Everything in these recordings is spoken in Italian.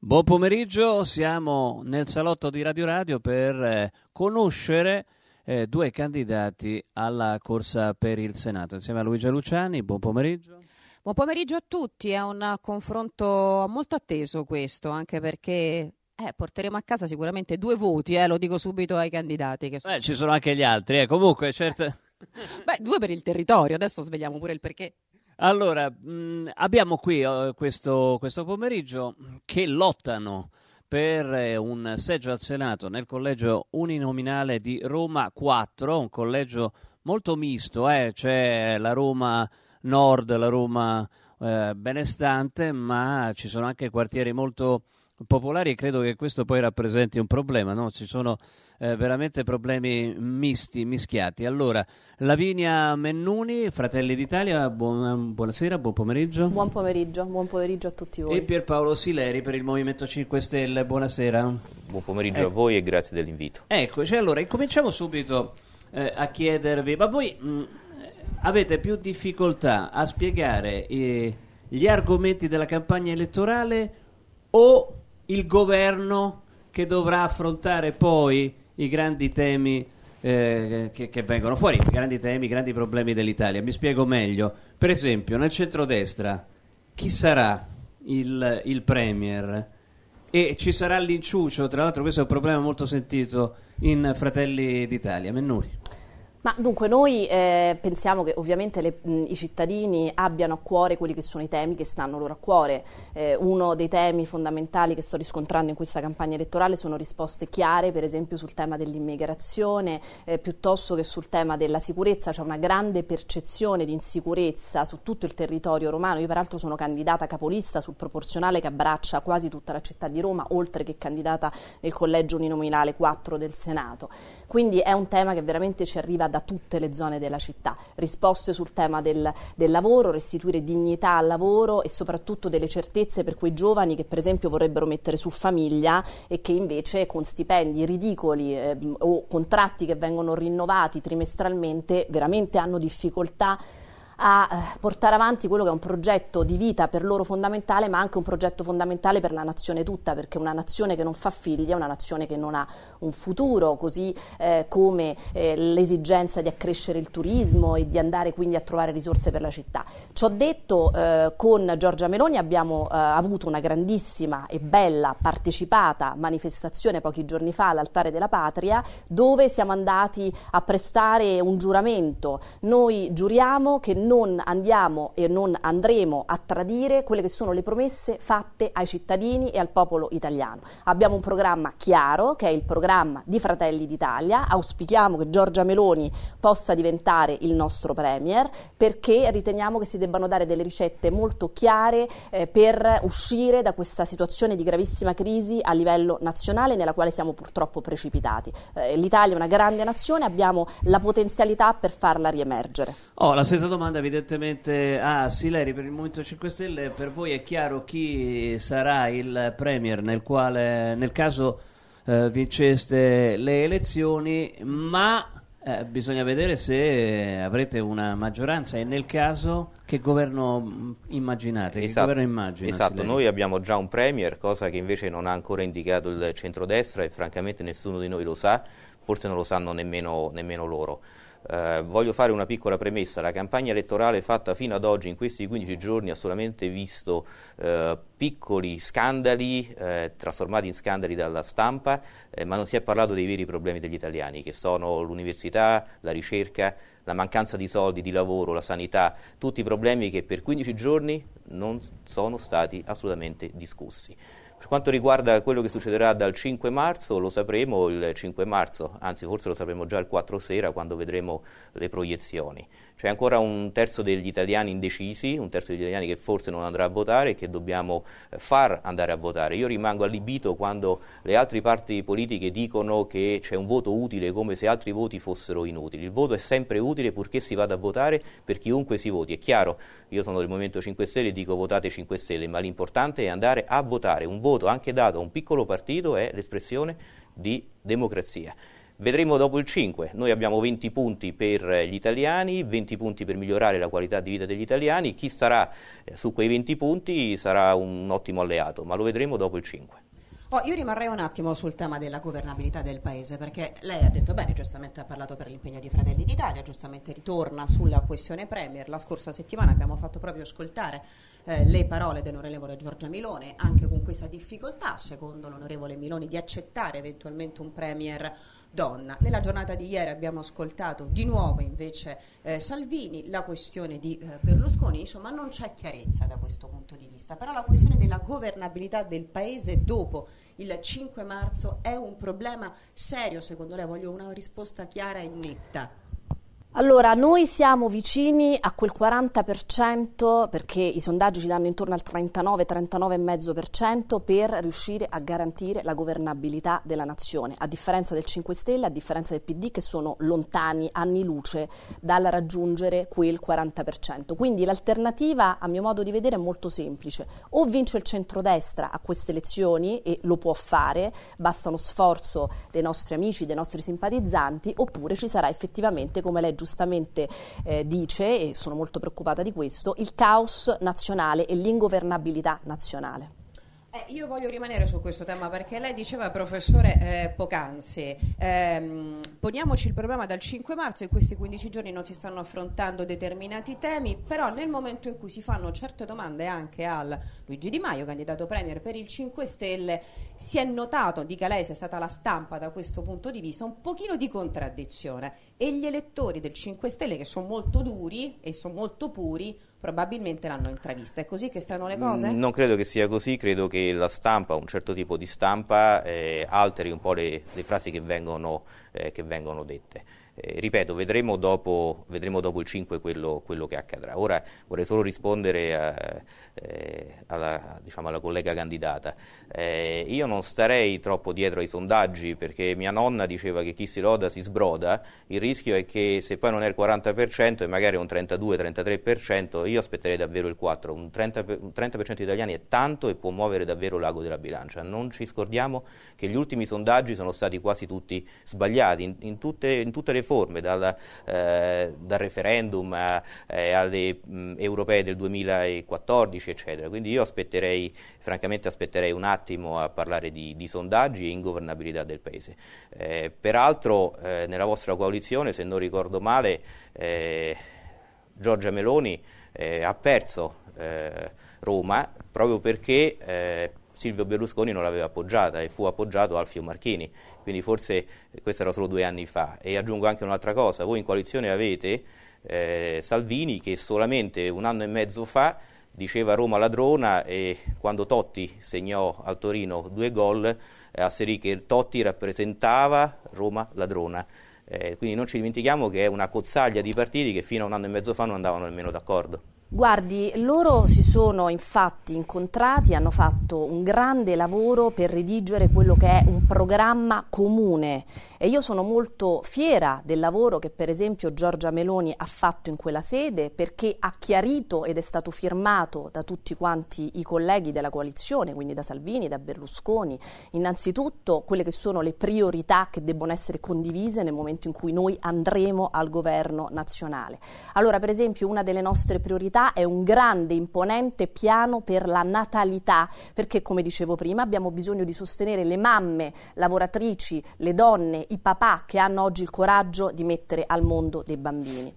Buon pomeriggio, siamo nel salotto di Radio Radio per eh, conoscere eh, due candidati alla corsa per il Senato. Insieme a Luigia Luciani, buon pomeriggio. Buon pomeriggio a tutti, è un confronto molto atteso questo, anche perché eh, porteremo a casa sicuramente due voti, eh, lo dico subito ai candidati. Che sono... Beh, ci sono anche gli altri, eh, comunque certo. Beh, due per il territorio, adesso svegliamo pure il perché. Allora, mh, mm, abbiamo qui uh, questo, questo pomeriggio che lottano per eh, un seggio al Senato nel collegio uninominale di Roma 4, un collegio molto misto, eh? c'è la Roma Nord, la Roma eh, benestante, ma ci sono anche quartieri molto popolari e credo che questo poi rappresenti un problema, no? ci sono eh, veramente problemi misti, mischiati. Allora, Lavinia Mennuni, Fratelli d'Italia, buon, buonasera, buon pomeriggio. Buon pomeriggio, buon pomeriggio a tutti voi. E Pierpaolo Sileri per il Movimento 5 Stelle, buonasera. Buon pomeriggio eh. a voi e grazie dell'invito. Eccoci, cioè, allora, incominciamo subito eh, a chiedervi, ma voi mh, mm, avete più difficoltà a spiegare eh, gli argomenti della campagna elettorale o il governo che dovrà affrontare poi i grandi temi eh, che, che, vengono fuori, i grandi temi, i grandi problemi dell'Italia. Mi spiego meglio. Per esempio, nel centrodestra, chi sarà il, il Premier? E ci sarà l'inciuccio, tra l'altro questo è un problema molto sentito in Fratelli d'Italia. Mennuri. Ma dunque noi eh, pensiamo che ovviamente le, mh, i cittadini abbiano a cuore quelli che sono i temi che stanno loro a cuore. Eh, uno dei temi fondamentali che sto riscontrando in questa campagna elettorale sono risposte chiare, per esempio sul tema dell'immigrazione, eh, piuttosto che sul tema della sicurezza. C'è una grande percezione di insicurezza su tutto il territorio romano. Io peraltro sono candidata capolista sul proporzionale che abbraccia quasi tutta la città di Roma, oltre che candidata nel collegio uninominale 4 del Senato. Quindi è un tema che veramente ci arriva da tutte le zone della città. Risposte sul tema del, del lavoro, restituire dignità al lavoro e soprattutto delle certezze per quei giovani che per esempio vorrebbero mettere su famiglia e che invece con stipendi ridicoli eh, o contratti che vengono rinnovati trimestralmente veramente hanno difficoltà a eh, portare avanti quello che è un progetto di vita per loro fondamentale, ma anche un progetto fondamentale per la nazione tutta, perché una nazione che non fa figli è una nazione che non ha un futuro, così eh, come eh, l'esigenza di accrescere il turismo e di andare quindi a trovare risorse per la città. Ciò detto, eh, con Giorgia Meloni abbiamo eh, avuto una grandissima e bella partecipata manifestazione pochi giorni fa all'altare della patria, dove siamo andati a prestare un giuramento. Noi giuriamo che non andiamo e non andremo a tradire quelle che sono le promesse fatte ai cittadini e al popolo italiano. Abbiamo un programma chiaro, che è il programma di Fratelli d'Italia, auspichiamo che Giorgia Meloni possa diventare il nostro Premier, perché riteniamo che si debbano dare delle ricette molto chiare eh, per uscire da questa situazione di gravissima crisi a livello nazionale nella quale siamo purtroppo precipitati. Eh, L'Italia è una grande nazione, abbiamo la potenzialità per farla riemergere. Oh, la stessa domanda domanda evidentemente a Sileri per il Movimento 5 Stelle. Per voi è chiaro chi sarà il Premier nel, quale, nel caso eh, vinceste le elezioni, ma eh, bisogna vedere se avrete una maggioranza e nel caso che governo mm, immaginate, esatto, governo immagina, esatto. noi abbiamo già un Premier, cosa che invece non ha ancora indicato il centrodestra e francamente nessuno di noi lo sa, forse non lo sanno nemmeno, nemmeno loro. Eh, voglio fare una piccola premessa, la campagna elettorale fatta fino ad oggi in questi 15 giorni ha solamente visto eh, piccoli scandali eh, trasformati in scandali dalla stampa, eh, ma non si è parlato dei veri problemi degli italiani che sono l'università, la ricerca, la mancanza di soldi, di lavoro, la sanità, tutti problemi che per 15 giorni non sono stati assolutamente discussi. Per quanto riguarda quello che succederà dal 5 marzo, lo sapremo il 5 marzo, anzi forse lo sapremo già il 4 sera quando vedremo le proiezioni. C'è ancora un terzo degli italiani indecisi, un terzo degli italiani che forse non andrà a votare e che dobbiamo eh, far andare a votare. Io rimango allibito quando le altre parti politiche dicono che c'è un voto utile come se altri voti fossero inutili. Il voto è sempre utile purché si vada a votare per chiunque si voti. È chiaro, io sono del Movimento 5 Stelle e dico votate 5 Stelle, ma l'importante è andare a votare. Un voto voto anche dato a un piccolo partito è l'espressione di democrazia. Vedremo dopo il 5, noi abbiamo 20 punti per gli italiani, 20 punti per migliorare la qualità di vita degli italiani, chi sarà eh, su quei 20 punti sarà un ottimo alleato, ma lo vedremo dopo il 5. Oh, io rimarrei un attimo sul tema della governabilità del Paese, perché lei ha detto bene, giustamente ha parlato per l'impegno di Fratelli d'Italia, giustamente ritorna sulla questione Premier. La scorsa settimana abbiamo fatto proprio ascoltare eh, le parole dell'onorevole Giorgia Milone, anche con questa difficoltà, secondo l'onorevole Milone, di accettare eventualmente un Premier donna. Nella giornata di ieri abbiamo ascoltato di nuovo invece eh, Salvini, la questione di eh, Berlusconi, insomma non c'è chiarezza da questo punto di vista, però la questione della governabilità del Paese dopo il 5 marzo è un problema serio secondo lei, voglio una risposta chiara e netta. Allora, noi siamo vicini a quel 40% perché i sondaggi ci danno intorno al 39-39,5% per riuscire a garantire la governabilità della nazione, a differenza del 5 Stelle, a differenza del PD che sono lontani, anni luce dal raggiungere quel 40%. Quindi l'alternativa, a mio modo di vedere, è molto semplice. O vince il centrodestra a queste elezioni e lo può fare, basta uno sforzo dei nostri amici, dei nostri simpatizzanti, oppure ci sarà effettivamente, come lei giustamente eh, dice, e sono molto preoccupata di questo, il caos nazionale e l'ingovernabilità nazionale. Eh, io voglio rimanere su questo tema perché lei diceva, professore eh, Pocanzi, ehm, poniamoci il problema dal 5 marzo, in questi 15 giorni non si stanno affrontando determinati temi, però nel momento in cui si fanno certe domande anche al Luigi Di Maio, candidato Premier per il 5 Stelle, si è notato, dica lei se è stata la stampa da questo punto di vista, un pochino di contraddizione e gli elettori del 5 Stelle che sono molto duri e sono molto puri probabilmente l'hanno intravista. È così che stanno le cose? Mm, non credo che sia così, credo che la stampa, un certo tipo di stampa, eh, alteri un po' le, le frasi che vengono, eh, che vengono dette. Eh, ripeto, vedremo dopo, vedremo dopo, il 5 quello, quello, che accadrà. Ora vorrei solo rispondere a, eh, eh, alla, diciamo alla, collega candidata. Eh, io non starei troppo dietro ai sondaggi perché mia nonna diceva che chi si loda si sbroda, il rischio è che se poi non è il 40% e magari un 32-33%, io aspetterei davvero il 4%. Un 30%, un 30% di italiani è tanto e può muovere davvero l'ago della bilancia. Non ci scordiamo che gli ultimi sondaggi sono stati quasi tutti sbagliati, in, in, tutte, in tutte le forme, dal, eh, dal referendum eh, alle mh, europee del 2014, eccetera. Quindi io aspetterei, francamente aspetterei un attimo a parlare di, di sondaggi e ingovernabilità del Paese. Eh, peraltro eh, nella vostra coalizione, se non ricordo male, eh, Giorgia Meloni eh, ha perso Roma proprio perché Silvio Berlusconi non l'aveva appoggiata e fu appoggiato Alfio Marchini, quindi forse eh, questo era solo due anni fa. E aggiungo anche un'altra cosa, voi in coalizione avete eh, Salvini che solamente un anno e mezzo fa diceva Roma ladrona e quando Totti segnò al Torino due gol eh, asserì che Totti rappresentava Roma ladrona. Eh, quindi non ci dimentichiamo che è una cozzaglia di partiti che fino a un anno e mezzo fa non andavano nemmeno d'accordo. Guardi, loro si sono infatti incontrati, hanno fatto un grande lavoro per redigere quello che è un programma comune e io sono molto fiera del lavoro che per esempio Giorgia Meloni ha fatto in quella sede perché ha chiarito ed è stato firmato da tutti quanti i colleghi della coalizione, quindi da Salvini, da Berlusconi, innanzitutto quelle che sono le priorità che debbono essere condivise nel momento in cui noi andremo al governo nazionale. Allora, per esempio, una delle nostre priorità realtà è un grande, imponente piano per la natalità, perché come dicevo prima abbiamo bisogno di sostenere le mamme, lavoratrici, le donne, i papà che hanno oggi il coraggio di mettere al mondo dei bambini.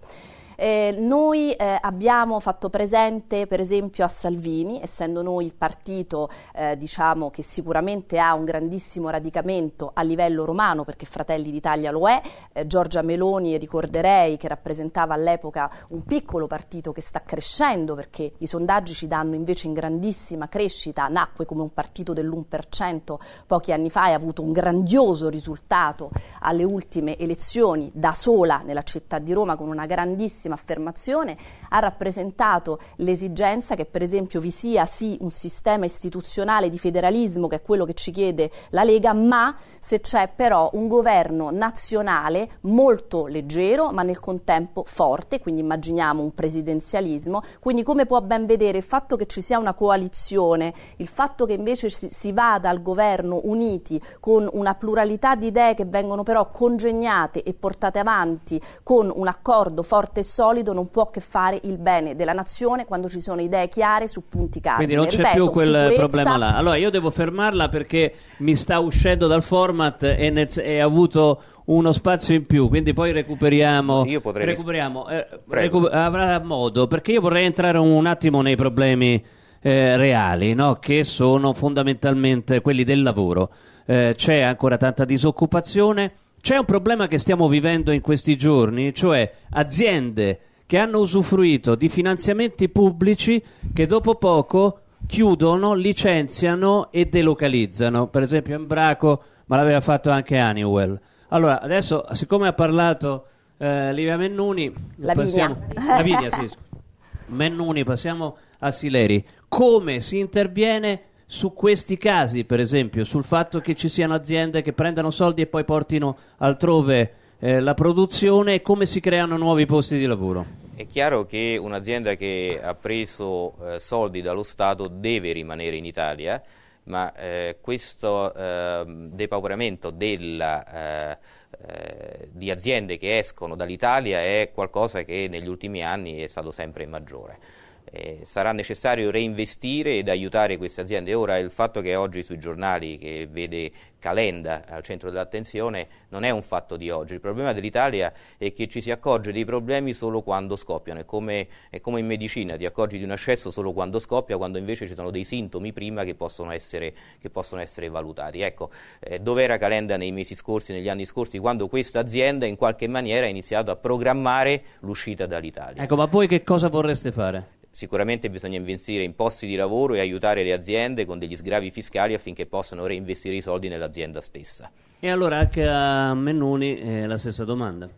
Eh, noi eh, abbiamo fatto presente per esempio a Salvini, essendo noi il partito eh, diciamo, che sicuramente ha un grandissimo radicamento a livello romano, perché Fratelli d'Italia lo è, eh, Giorgia Meloni ricorderei che rappresentava all'epoca un piccolo partito che sta crescendo perché i sondaggi ci danno invece in grandissima crescita, nacque come un partito dell'1% pochi anni fa e ha avuto un grandioso risultato alle ultime elezioni da sola nella città di Roma con una grandissima bellissima affermazione ha rappresentato l'esigenza che per esempio vi sia sì un sistema istituzionale di federalismo che è quello che ci chiede la Lega, ma se c'è però un governo nazionale molto leggero ma nel contempo forte, quindi immaginiamo un presidenzialismo, quindi come può ben vedere il fatto che ci sia una coalizione, il fatto che invece si, si vada al governo uniti con una pluralità di idee che vengono però congegnate e portate avanti con un accordo forte e solido non può che fare il bene della nazione quando ci sono idee chiare su punti cardine. Quindi non c'è Ripeto, più quel sicurezza... problema là. Allora io devo fermarla perché mi sta uscendo dal format e, ne- avuto uno spazio in più, quindi poi recuperiamo. Io potrei recuperiamo eh, recu- avrà modo, perché io vorrei entrare un attimo nei problemi eh, reali, no? che sono fondamentalmente quelli del lavoro. Eh, c'è ancora tanta disoccupazione, c'è un problema che stiamo vivendo in questi giorni, cioè aziende che hanno usufruito di finanziamenti pubblici che dopo poco chiudono, licenziano e delocalizzano. Per esempio Embraco, ma l'aveva fatto anche Honeywell. Allora, adesso, siccome ha parlato eh, Livia Mennuni... La passiamo... Lavinia. sì. Mennuni, passiamo a Sileri. Come si interviene su questi casi, per esempio, sul fatto che ci siano aziende che prendano soldi e poi portino altrove eh, la produzione e come si creano nuovi posti di lavoro? È chiaro che un'azienda che ha preso eh, soldi dallo Stato deve rimanere in Italia, ma eh, questo eh, depauperamento della, eh, eh, di aziende che escono dall'Italia è qualcosa che negli ultimi anni è stato sempre maggiore eh, sarà necessario reinvestire ed aiutare queste aziende. Ora il fatto che oggi sui giornali che vede Calenda al centro dell'attenzione non è un fatto di oggi. Il problema dell'Italia è che ci si accorge dei problemi solo quando scoppiano. È come, è come in medicina, ti accorgi di un accesso solo quando scoppia, quando invece ci sono dei sintomi prima che possono essere, che possono essere valutati. Ecco, eh, dov'era Calenda nei mesi scorsi, negli anni scorsi, quando questa azienda in qualche maniera ha iniziato a programmare l'uscita dall'Italia? Ecco, ma voi che cosa vorreste fare? Sicuramente bisogna investire in posti di lavoro e aiutare le aziende con degli sgravi fiscali affinché possano reinvestire i soldi nell'azienda stessa. E allora anche a Mennoni eh, la stessa domanda.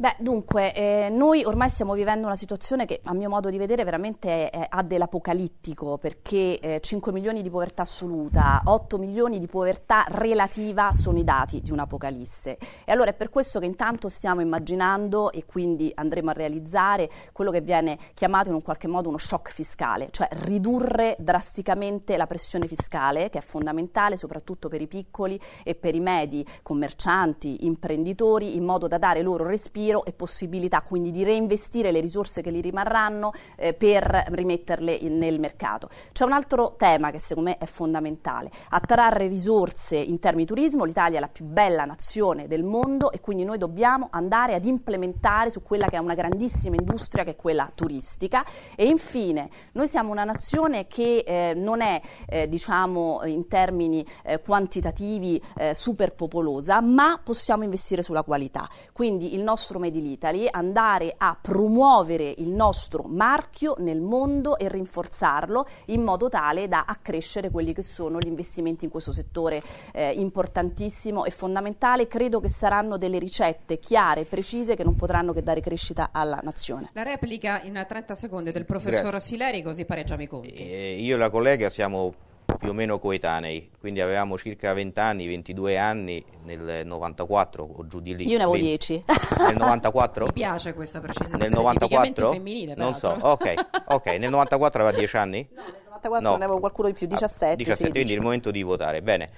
Beh, dunque, eh, noi ormai stiamo vivendo una situazione che a mio modo di vedere veramente è, ha dell'apocalittico, perché eh, 5 milioni di povertà assoluta, 8 milioni di povertà relativa sono i dati di un'apocalisse. E allora è per questo che intanto stiamo immaginando e quindi andremo a realizzare quello che viene chiamato in un qualche modo uno shock fiscale, cioè ridurre drasticamente la pressione fiscale, che è fondamentale soprattutto per i piccoli e per i medi commercianti, imprenditori, in modo da dare loro respiro respiro e possibilità quindi di reinvestire le risorse che gli rimarranno eh, per rimetterle in, nel mercato. C'è un altro tema che secondo me è fondamentale, attrarre risorse in termini di turismo, l'Italia è la più bella nazione del mondo e quindi noi dobbiamo andare ad implementare su quella che è una grandissima industria che è quella turistica e infine noi siamo una nazione che eh, non è eh, diciamo in termini eh, quantitativi eh, super popolosa ma possiamo investire sulla qualità. Quindi il nostro Made in Italy, andare a promuovere il nostro marchio nel mondo e rinforzarlo in modo tale da accrescere quelli che sono gli investimenti in questo settore eh, importantissimo e fondamentale. Credo che saranno delle ricette chiare, e precise, che non potranno che dare crescita alla nazione. La replica in 30 secondi del professor Grazie. Sileri, così pareggiamo i conti. Eh, io e la collega siamo più o meno coetanei, quindi avevamo circa 20 anni, 22 anni nel 94 o giù di lì. Io ne avevo 10. Nel 94? Mi piace questa precisazione. Nel 94? Femminile, peraltro. non so, ok, ok, nel 94 aveva 10 anni? No, nel 94 no. ne avevo qualcuno di più, 17. 17, sì, quindi 17. il momento di votare, bene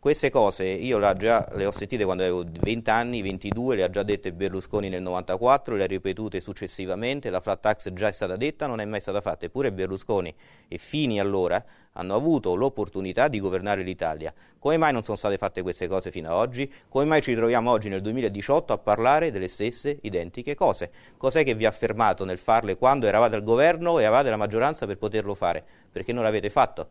queste cose io già le ho sentite quando avevo 20 anni, 22, le ha già dette Berlusconi nel 94, le ha ripetute successivamente, la flat tax già è stata detta, non è mai stata fatta, eppure Berlusconi e Fini allora hanno avuto l'opportunità di governare l'Italia. Come mai non sono state fatte queste cose fino ad oggi? Come mai ci troviamo oggi nel 2018 a parlare delle stesse identiche cose? Cos'è che vi ha fermato nel farle quando eravate al governo e avevate la maggioranza per poterlo fare? Perché non l'avete fatto?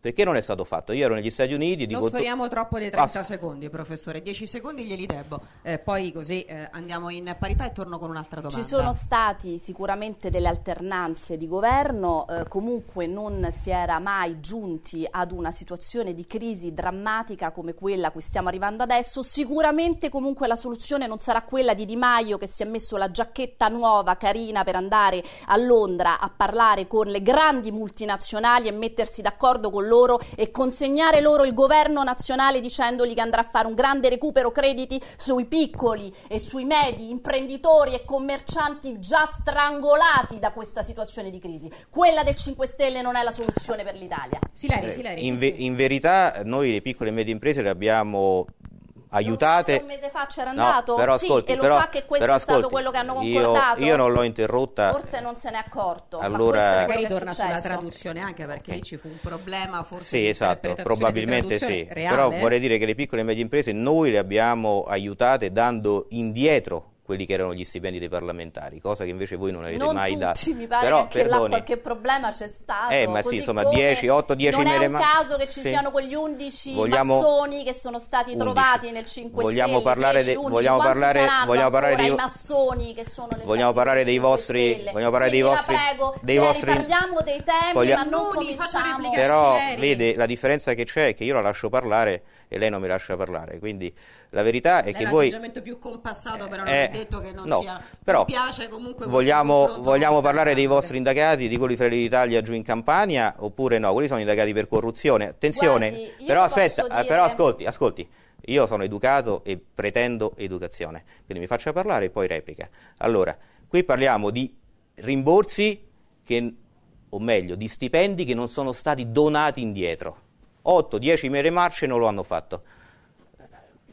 Perché non è stato fatto? Io ero negli Stati Uniti... Non speriamo to- troppo dei 30 Passo. secondi, professore. 10 secondi glieli debbo. Eh, poi così eh, andiamo in parità e torno con un'altra domanda. Ci sono stati sicuramente delle alternanze di governo. Eh, comunque non si era mai giunti ad una situazione di crisi drammatica come quella a cui stiamo arrivando adesso. Sicuramente comunque la soluzione non sarà quella di Di Maio che si è messo la giacchetta nuova, carina, per andare a Londra a parlare con le grandi multinazionali e mettersi d'accordo con loro e consegnare loro il governo nazionale dicendogli che andrà a fare un grande recupero crediti sui piccoli e sui medi imprenditori e commercianti già strangolati da questa situazione di crisi. Quella del 5 Stelle non è la soluzione per l'Italia. Silari, eh, Silari, in, sì, sì. in verità noi le piccole e medie imprese le abbiamo aiutate. Un mese fa c'era no, andato? Però, sì, ascolti, e lo però, sa che questo è ascolti, stato quello che hanno concordato. Io, io non l'ho interrotta. Forse non se n'è accorto. Allora, ma magari torna sulla traduzione anche perché okay. ci fu un problema forse Sì, esatto, probabilmente sì. Reale. Però vorrei dire che le piccole e medie imprese noi le abbiamo aiutate dando indietro quelli che erano gli stipendi dei parlamentari, cosa che invece voi non avete non mai dato. mi pare Però, che là qualche problema c'è stato. Eh, ma sì, insomma, 10, 8, 10 Non è un caso che ci sì. siano quegli 11 vogliamo, massoni che sono stati 11. trovati nel 5 vogliamo Stelle, parlare 10, 11, vogliamo parlare, vogliamo parlare dei massoni che sono nel Vogliamo parlare dei vostri, stelle. vogliamo parlare dei vostri, prego, dei vostri parliamo dei temi, voglia... ma non Nuni, cominciamo. Però vede, la differenza che c'è è che io la lascio parlare e lei non mi lascia parlare, quindi la verità è che voi è un atteggiamento più compassato però non detto che non no, sia però piace comunque vogliamo, vogliamo parlare dei vostri indagati di quelli di Fratelli d'Italia giù in Campania oppure no quelli sono indagati per corruzione attenzione Guardi, però aspetta eh, dire... però ascolti ascolti io sono educato e pretendo educazione quindi mi faccia parlare e poi replica allora qui parliamo di rimborsi che, o meglio di stipendi che non sono stati donati indietro 8-10 mere marce non lo hanno fatto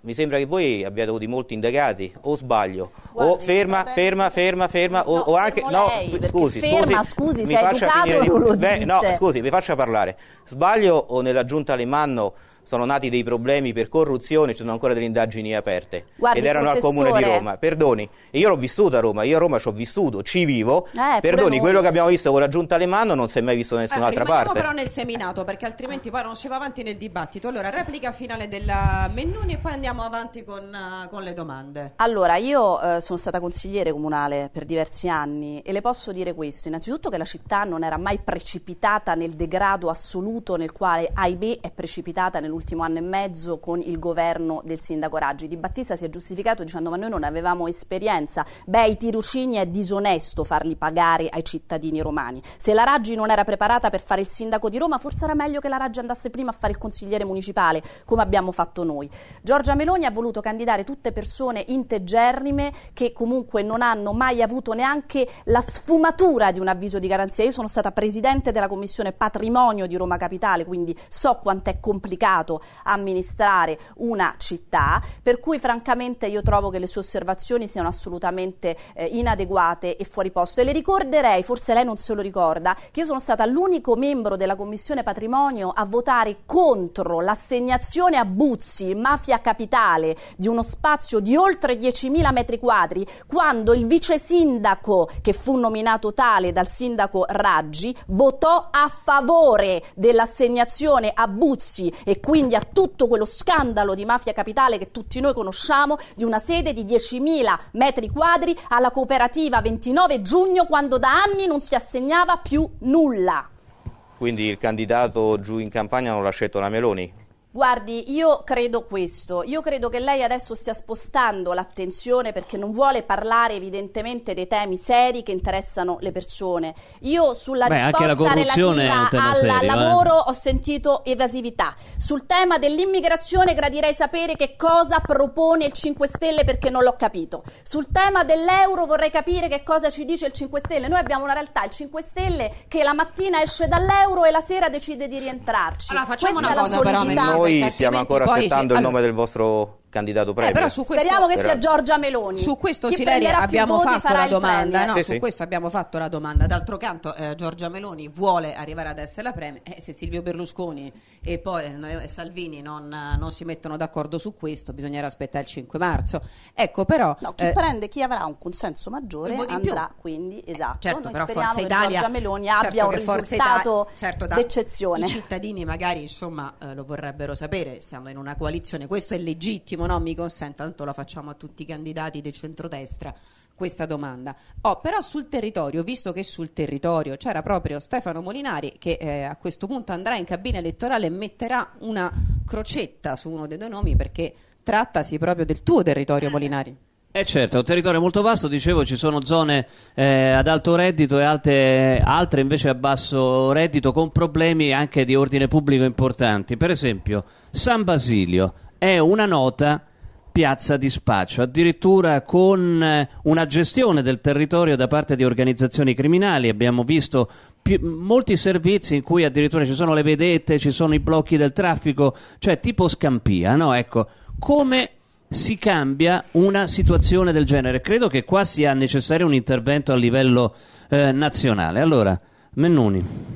mi sembra che voi abbiate avuto molti indagati, o sbaglio, Guardi, o ferma, ferma, ferma, ferma, no, o, o anche... Lei, scusi, ferma, scusi, mi faccia finire, beh, no, scusi, mi faccia parlare. Sbaglio o nella giunta Alemanno sono nati dei problemi per corruzione, ci sono ancora delle indagini aperte. Guardi, ed erano professore... al comune di Roma. Perdoni, io l'ho vissuto a Roma, io a Roma ci ho vissuto, ci vivo. Eh, Perdoni, quello che abbiamo visto con la giunta alle mani non si è mai visto da nessun'altra eh, parte. però nel seminato perché altrimenti poi non si va avanti nel dibattito. Allora, replica finale della Mennoni e poi andiamo avanti con, uh, con le domande. Allora, io eh, sono stata consigliere comunale per diversi anni e le posso dire questo. Innanzitutto che la città non era mai precipitata nel degrado assoluto nel quale, ahimè, è precipitata nell'ultimo nell'ultimo anno e mezzo con il governo del sindaco Raggi. Di Battista si è giustificato dicendo ma noi non avevamo esperienza. Beh, i tirocini è disonesto farli pagare ai cittadini romani. Se la Raggi non era preparata per fare il sindaco di Roma, forse era meglio che la Raggi andasse prima a fare il consigliere municipale, come abbiamo fatto noi. Giorgia Meloni ha voluto candidare tutte persone integernime che comunque non hanno mai avuto neanche la sfumatura di un avviso di garanzia. Io sono stata presidente della commissione patrimonio di Roma Capitale, quindi so quanto è complicato impegnato a amministrare una città, per cui francamente io trovo che le sue osservazioni siano assolutamente eh, inadeguate e fuori posto. E le ricorderei, forse lei non se lo ricorda, che io sono stata l'unico membro della Commissione Patrimonio a votare contro l'assegnazione a Buzzi, mafia capitale, di uno spazio di oltre 10.000 metri quadri, quando il vice sindaco, che fu nominato tale dal sindaco Raggi, votò a favore dell'assegnazione a Buzzi e quindi quindi a tutto quello scandalo di mafia capitale che tutti noi conosciamo, di una sede di 10.000 metri quadri alla cooperativa 29 giugno, quando da anni non si assegnava più nulla. Quindi il candidato giù in campagna non l'ha scelto la Meloni? Guardi, io credo questo, io credo che lei adesso stia spostando l'attenzione perché non vuole parlare evidentemente dei temi seri che interessano le persone. Io sulla Beh, risposta relativa al serio, eh. lavoro eh. ho sentito evasività. Sul tema dell'immigrazione gradirei sapere che cosa propone il 5 Stelle perché non l'ho capito. Sul tema dell'euro vorrei capire che cosa ci dice il 5 Stelle. Noi abbiamo una realtà, il 5 Stelle, che la mattina esce dall'euro e la sera decide di rientrarci. Allora facciamo Questa una cosa però, noi stiamo ancora aspettando cioè, il allora, nome del vostro candidato premio. Eh, però su questo, Speriamo che però... sia Giorgia Meloni. Su questo, Chi Sileria, abbiamo fatto la domanda. No, sì, su sì. questo abbiamo fatto la domanda. D'altro canto, eh, Giorgia Meloni vuole arrivare ad essere la premio. Eh, se Silvio Berlusconi e poi eh, eh, Salvini non, eh, non, si mettono d'accordo su questo, bisognerà aspettare il 5 marzo. Ecco, però. No, chi prende, chi avrà un consenso maggiore andrà quindi. Esatto. Certo, Noi però Forza Italia. Giorgia Meloni certo abbia un risultato Italia, certo, d'eccezione. I cittadini magari insomma lo vorrebbero sapere. Siamo in una coalizione, questo è legittimo l'ultimo no mi consenta, tanto la facciamo a tutti i candidati del centrodestra questa domanda. Oh, però sul territorio, visto che sul territorio c'era proprio Stefano Molinari che eh, a questo punto andrà in cabina elettorale e metterà una crocetta su uno dei due nomi perché trattasi proprio del tuo territorio Molinari. Eh certo, è un territorio molto vasto, dicevo ci sono zone eh, ad alto reddito e alte, altre invece a basso reddito con problemi anche di ordine pubblico importanti, per esempio San Basilio, è una nota piazza di spaccio, addirittura con eh, una gestione del territorio da parte di organizzazioni criminali. Abbiamo visto più, molti servizi in cui addirittura ci sono le vedette, ci sono i blocchi del traffico, cioè tipo scampia, no? Ecco, come si cambia una situazione del genere? Credo che qua sia necessario un intervento a livello eh, nazionale. Allora, Mennuni.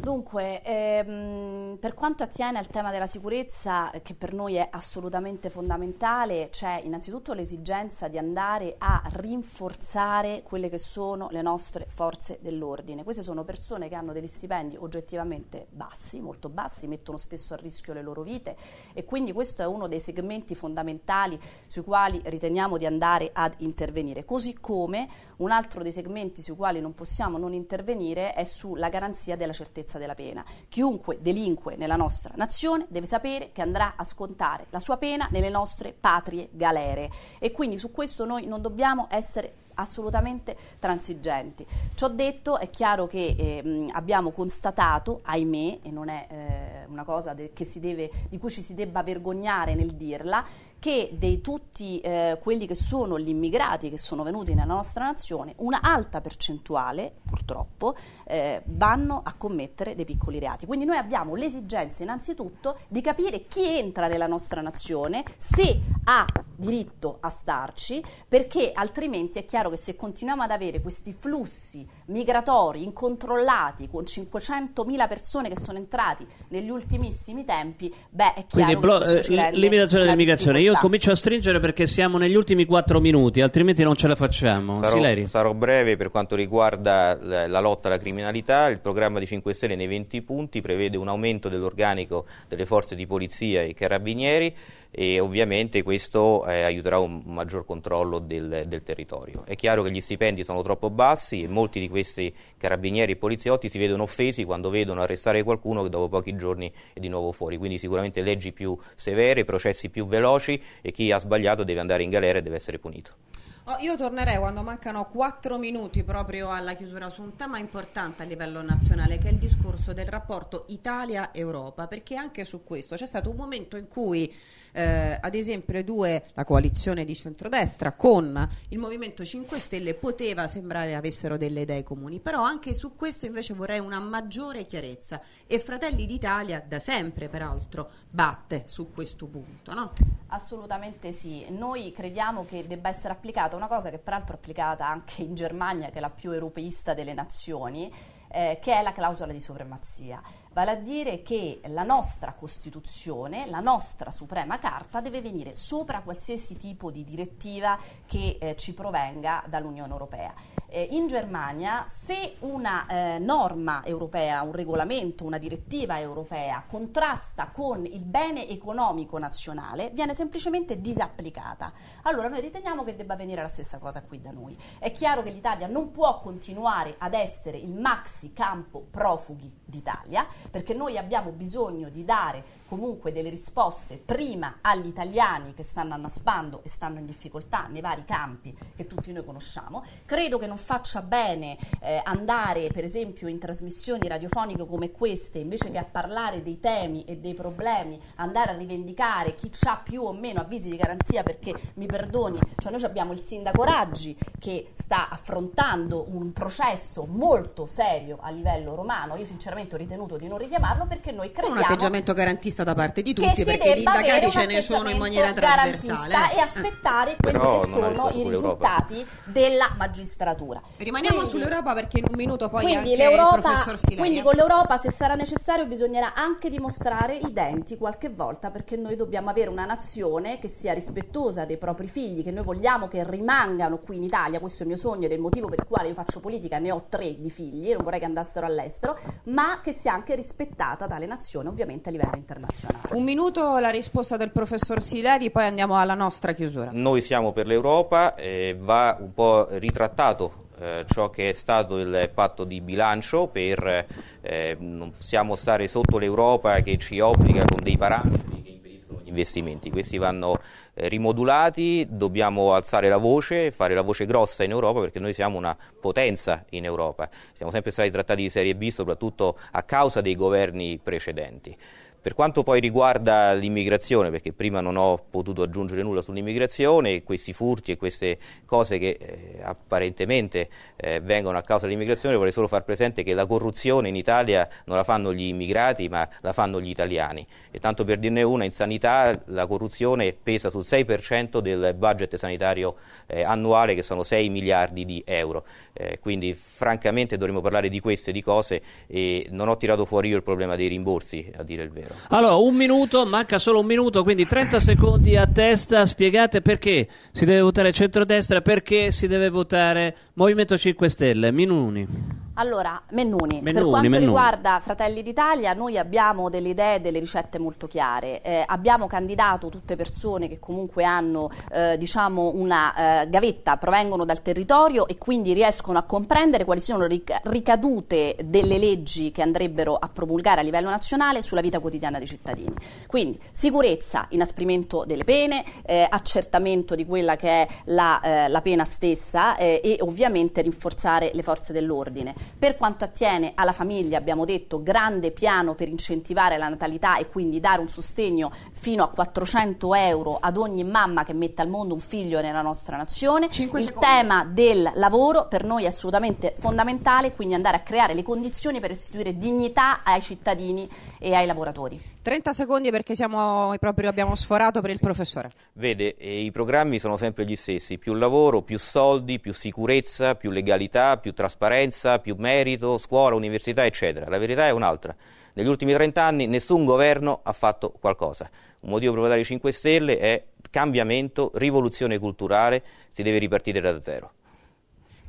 Dunque, ehm, per quanto attiene al tema della sicurezza, che per noi è assolutamente fondamentale, c'è innanzitutto l'esigenza di andare a rinforzare quelle che sono le nostre forze dell'ordine. Queste sono persone che hanno degli stipendi oggettivamente bassi, molto bassi, mettono spesso a rischio le loro vite e quindi questo è uno dei segmenti fondamentali sui quali riteniamo di andare ad intervenire. Così come un altro dei segmenti sui quali non possiamo non intervenire è sulla garanzia della certezza leggerezza della pena. Chiunque delinque nella nostra nazione deve sapere che andrà a scontare la sua pena nelle nostre patrie galere e quindi su questo noi non dobbiamo essere assolutamente transigenti. Ciò detto è chiaro che eh, abbiamo constatato, ahimè, e non è eh, una cosa de- deve, di cui ci si debba vergognare nel dirla, che di tutti eh, quelli che sono gli immigrati che sono venuti nella nostra nazione, una alta percentuale, purtroppo, eh, vanno a commettere dei piccoli reati. Quindi noi abbiamo l'esigenza innanzitutto di capire chi entra nella nostra nazione, se ha diritto a starci, perché altrimenti è chiaro che se continuiamo ad avere questi flussi migratori incontrollati con 500.000 persone che sono entrati negli ultimissimi tempi, beh è chiaro Quindi, che blo- eh, limitazione dell'immigrazione io comincio a stringere perché siamo negli ultimi 4 minuti, altrimenti non ce la facciamo. Sarò, sarò breve per quanto riguarda la, la, lotta alla criminalità. Il programma di 5 Stelle nei 20 punti prevede un aumento dell'organico delle forze di polizia e carabinieri e ovviamente questo eh, aiuterà un maggior controllo del, del, territorio. È chiaro che gli stipendi sono troppo bassi e molti di questi carabinieri e poliziotti si vedono offesi quando vedono arrestare qualcuno che dopo pochi giorni è di nuovo fuori. Quindi sicuramente leggi più severe, processi più veloci e chi ha sbagliato deve andare in galera e deve essere punito. Oh, io tornerei quando mancano 4 minuti proprio alla chiusura su un tema importante a livello nazionale che è il discorso del rapporto Italia-Europa perché anche su questo c'è stato un momento in cui eh, ad esempio due, la coalizione di centrodestra con il Movimento 5 Stelle poteva sembrare avessero delle idee comuni, però anche su questo invece vorrei una maggiore chiarezza e Fratelli d'Italia da sempre peraltro batte su questo punto. No? Assolutamente sì, noi crediamo che debba essere applicata una cosa che peraltro è applicata anche in Germania che è la più europeista delle nazioni eh, che è la clausola di supremazia. Vale a dire che la nostra Costituzione, la nostra Suprema Carta deve venire sopra qualsiasi tipo di direttiva che eh, ci provenga dall'Unione Europea. Eh, in Germania se una eh, norma europea, un regolamento, una direttiva europea contrasta con il bene economico nazionale, viene semplicemente disapplicata. Allora noi riteniamo che debba venire la stessa cosa qui da noi. È chiaro che l'Italia non può continuare ad essere il max farsi campo profughi d'Italia, perché noi abbiamo bisogno di dare comunque delle risposte prima agli italiani che stanno annaspando e stanno in difficoltà nei vari campi che tutti noi conosciamo. Credo che non faccia bene eh, andare per esempio in trasmissioni radiofoniche come queste, invece che a parlare dei temi e dei problemi, andare a rivendicare chi ha più o meno avvisi di garanzia perché mi perdoni, cioè noi abbiamo il sindaco Raggi che sta affrontando un processo molto serio a livello romano, io sinceramente ho ritenuto di non richiamarlo perché noi crediamo... Un atteggiamento garantista richiesta da parte di tutti perché gli indagati ce ne sono in maniera trasversale. E ah. aspettare quelli Però che sono i risultati della magistratura. Rimaniamo quindi, sull'Europa perché in un minuto poi quindi anche il professor Silenia. Quindi con l'Europa se sarà necessario bisognerà anche dimostrare i denti qualche volta perché noi dobbiamo avere una nazione che sia rispettosa dei propri figli, che noi vogliamo che rimangano qui in Italia, questo è il mio sogno ed è il motivo per il quale io faccio politica, ne ho tre di figli, non vorrei che andassero all'estero, ma che sia anche rispettata dalle nazioni ovviamente a livello internazionale nazionale. Un minuto la risposta del professor Sileri, poi andiamo alla nostra chiusura. Noi siamo per l'Europa, eh, va un po' ritrattato eh, ciò che è stato il patto di bilancio per eh, non possiamo stare sotto l'Europa che ci obbliga con dei parametri che impediscono gli investimenti. Questi vanno eh, rimodulati, dobbiamo alzare la voce, fare la voce grossa in Europa perché noi siamo una potenza in Europa. Siamo sempre stati trattati di serie B soprattutto a causa dei governi precedenti. Per quanto poi riguarda l'immigrazione, perché prima non ho potuto aggiungere nulla sull'immigrazione, questi furti e queste cose che eh, apparentemente eh, vengono a causa dell'immigrazione, vorrei solo far presente che la corruzione in Italia non la fanno gli immigrati, ma la fanno gli italiani. E tanto per dirne una, in sanità la corruzione pesa sul 6% del budget sanitario eh, annuale, che sono 6 miliardi di euro. Eh, quindi francamente dovremmo parlare di queste di cose e non ho tirato fuori io il problema dei rimborsi, a dire il vero vero. Allora, un minuto, manca solo un minuto, quindi 30 secondi a testa, spiegate perché si deve votare centrodestra, perché si deve votare Movimento 5 Stelle. Minuni. Allora, Mennuni, per quanto Mennuni. riguarda Fratelli d'Italia, noi abbiamo delle idee, e delle ricette molto chiare. Eh, abbiamo candidato tutte persone che comunque hanno eh, diciamo una eh, gavetta, provengono dal territorio e quindi riescono a comprendere quali sono le ricadute delle leggi che andrebbero a promulgare a livello nazionale sulla vita quotidiana dei cittadini. Quindi sicurezza, inasprimento delle pene, eh, accertamento di quella che è la, eh, la pena stessa eh, e ovviamente rinforzare le forze dell'ordine. Per quanto attiene alla famiglia, abbiamo detto, grande piano per incentivare la natalità e quindi dare un sostegno fino a 400 euro ad ogni mamma che mette al mondo un figlio nella nostra nazione. Il tema del lavoro per noi è assolutamente fondamentale, quindi andare a creare le condizioni per restituire dignità ai cittadini e ai lavoratori. 30 secondi perché siamo, proprio abbiamo sforato per il professore. Vede, eh, i programmi sono sempre gli stessi, più lavoro, più soldi, più sicurezza, più legalità, più trasparenza, più merito, scuola, università, eccetera. La verità è un'altra. Negli ultimi 30 anni nessun governo ha fatto qualcosa. Un motivo per votare 5 Stelle è cambiamento, rivoluzione culturale, si deve ripartire da zero.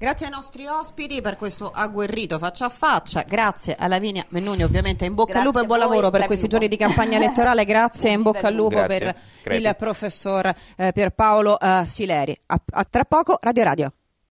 Grazie ai nostri ospiti per questo agguerrito faccia a faccia, grazie a Lavinia Mennuni ovviamente in bocca grazie al lupo e buon lavoro per questi giorni di campagna elettorale, grazie e in bocca al lupo grazie. per Crepi. il professor eh, Pierpaolo eh, Sileri. A, a tra poco Radio Radio.